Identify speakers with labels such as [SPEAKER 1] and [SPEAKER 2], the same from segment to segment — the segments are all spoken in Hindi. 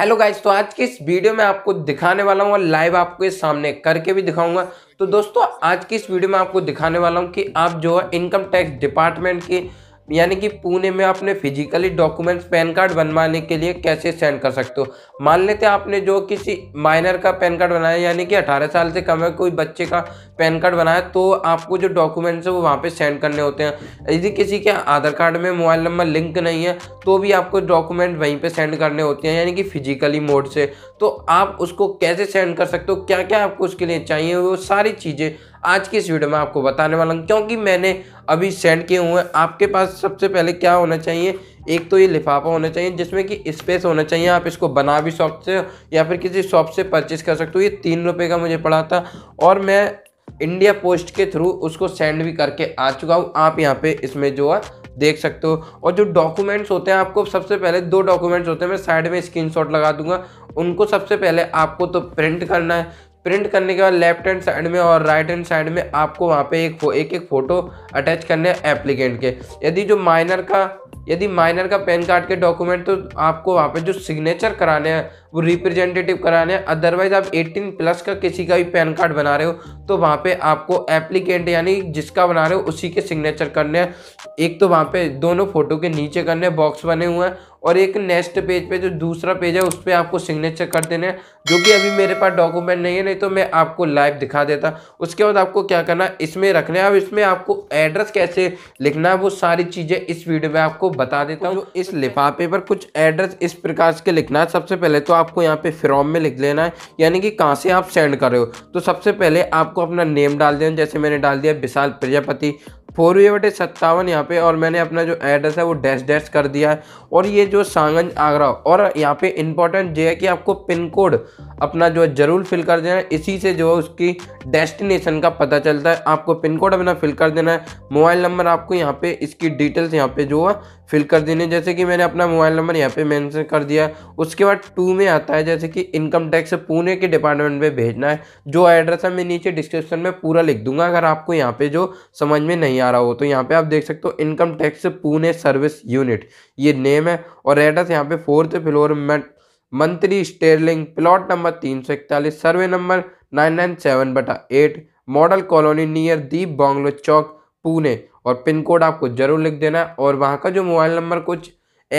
[SPEAKER 1] हेलो गाइज तो आज के इस वीडियो में आपको दिखाने वाला हूँ और लाइव आपके सामने करके भी दिखाऊंगा तो दोस्तों आज की इस वीडियो में आपको दिखाने वाला हूँ कि आप जो है इनकम टैक्स डिपार्टमेंट की यानी कि पुणे में आपने फिजिकली डॉक्यूमेंट्स पैन कार्ड बनवाने के लिए कैसे सेंड कर सकते हो मान लेते हैं आपने जो किसी माइनर का पैन कार्ड बनाया यानी कि 18 साल से कम है कोई बच्चे का पैन कार्ड बनाया तो आपको जो डॉक्यूमेंट्स है वो वहाँ पे सेंड करने होते हैं यदि किसी के आधार कार्ड में मोबाइल नंबर लिंक नहीं है तो भी आपको डॉक्यूमेंट वहीं पर सेंड करने होते हैं यानी कि फिजिकली मोड से तो आप उसको कैसे सेंड कर सकते हो क्या क्या आपको उसके लिए चाहिए वो सारी चीज़ें आज की इस वीडियो में आपको बताने वाला हूँ क्योंकि मैंने अभी सेंड किए हुए हैं आपके पास सबसे पहले क्या होना चाहिए एक तो ये लिफाफा होना चाहिए जिसमें कि स्पेस होना चाहिए आप इसको बना भी शॉप से या फिर किसी शॉप से परचेज़ कर सकते हो ये तीन रुपये का मुझे पड़ा था और मैं इंडिया पोस्ट के थ्रू उसको सेंड भी करके आ चुका हूँ आप यहाँ पे इसमें जो है देख सकते हो और जो डॉक्यूमेंट्स होते हैं आपको सबसे पहले दो डॉक्यूमेंट्स होते हैं मैं साइड में स्क्रीनशॉट लगा दूंगा उनको सबसे पहले आपको तो प्रिंट करना है प्रिंट करने के बाद लेफ्ट हैंड साइड में और राइट हैंड साइड में आपको वहाँ पे एक फो एक एक फ़ोटो अटैच करने हैं एप्लीकेंट के यदि जो माइनर का यदि माइनर का पैन कार्ड के डॉक्यूमेंट तो आपको वहाँ पे जो सिग्नेचर कराने हैं वो रिप्रेजेंटेटिव कराने हैं अदरवाइज आप 18 प्लस का किसी का भी पैन कार्ड बना रहे हो तो वहाँ पे आपको एप्लीकेंट यानी जिसका बना रहे हो उसी के सिग्नेचर करने हैं एक तो वहाँ पे दोनों फोटो के नीचे करने बॉक्स बने हुए हैं और एक नेक्स्ट पेज पे जो दूसरा पेज है उस पर आपको सिग्नेचर कर देना है जो कि अभी मेरे पास डॉक्यूमेंट नहीं है नहीं तो मैं आपको लाइव दिखा देता उसके बाद आपको क्या करना इसमें रखना है अब इसमें आपको एड्रेस कैसे लिखना है वो सारी चीज़ें इस वीडियो में आपको बता देता हूँ इस तो लिफाफे पर कुछ एड्रेस इस प्रकार से लिखना है सबसे पहले तो आपको यहाँ पे फ्रॉम में लिख लेना है यानी कि कहाँ से आप सेंड कर रहे हो तो सबसे पहले आपको अपना नेम डाल देना जैसे मैंने डाल दिया विशाल प्रजापति फोर वी बटे सत्तावन यहाँ पे और मैंने अपना जो एड्रेस है वो डैश डैश कर दिया है और ये जो सांगंज आगरा और यहाँ पे इंपॉर्टेंट ये है कि आपको पिन कोड अपना जो है ज़रूर फिल कर देना है इसी से जो है उसकी डेस्टिनेशन का पता चलता है आपको पिन कोड अपना फिल कर देना है मोबाइल नंबर आपको यहाँ पे इसकी डिटेल्स यहाँ पे जो है फिल कर देने जैसे कि मैंने अपना मोबाइल नंबर यहाँ पे मेंशन कर दिया उसके बाद टू में आता है जैसे कि इनकम टैक्स पुणे के डिपार्टमेंट में भेजना है जो एड्रेस है मैं नीचे डिस्क्रिप्शन में पूरा लिख दूंगा अगर आपको यहाँ पे जो समझ में नहीं आ रहा हो तो यहाँ पे आप देख सकते हो income tax Pune service unit ये नेम है और एड्रेस यहाँ पे फोर्थ फ्लोर मंत्री स्टेरलिंग प्लॉट नंबर तीन सौ इकतालीस survey number nine nine seven बटा eight model colony near Deep bungalow Chowk Pune और पिन कोड आपको ज़रूर लिख देना है और वहाँ का जो मोबाइल नंबर कुछ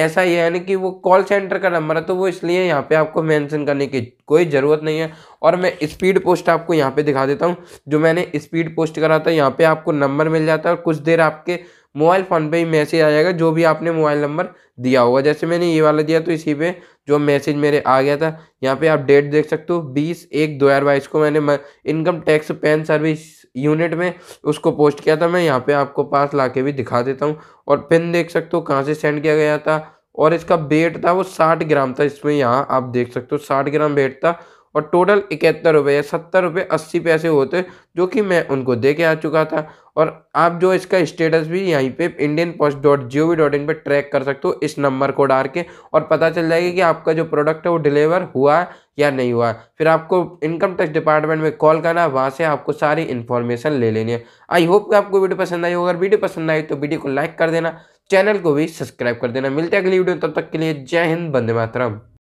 [SPEAKER 1] ऐसा ही है ना कि वो कॉल सेंटर का नंबर है तो वो इसलिए यहाँ पे आपको मेंशन करने की कोई ज़रूरत नहीं है और मैं स्पीड पोस्ट आपको यहाँ पे दिखा देता हूँ जो मैंने स्पीड पोस्ट करा था यहाँ पे आपको नंबर मिल जाता है और कुछ देर आपके मोबाइल फ़ोन पे ही मैसेज आ जाएगा जो भी आपने मोबाइल नंबर दिया होगा जैसे मैंने ये वाला दिया तो इसी पे जो मैसेज मेरे आ गया था यहाँ पे आप डेट देख सकते हो बीस एक दो हज़ार बाईस को मैंने income tax PAN service unit में उसको पोस्ट किया था मैं यहाँ पे आपको पास ला के भी दिखा देता हूँ और पिन देख सकते हो कहाँ से सेंड किया गया था और इसका वेट था वो साठ ग्राम था इसमें यहाँ आप देख सकते हो साठ ग्राम वेट था और टोटल इकहत्तर रुपये या सत्तर रुपये अस्सी पैसे होते जो कि मैं उनको दे के आ चुका था और आप जो इसका स्टेटस भी यहीं पे Indian post dot G O V dot in पर ट्रैक कर सकते हो इस नंबर को डाल के और पता चल जाएगा कि आपका जो प्रोडक्ट है वो डिलीवर हुआ या नहीं हुआ फिर आपको इनकम टैक्स डिपार्टमेंट में कॉल करना है वहाँ से आपको सारी इन्फॉर्मेशन ले लेनी है आई होप कि आपको वीडियो पसंद आई हो अगर वीडियो पसंद आई तो वीडियो को लाइक कर देना चैनल को भी सब्सक्राइब कर देना मिलते हैं अगली वीडियो तब तक के लिए जय हिंद बंदे मातरम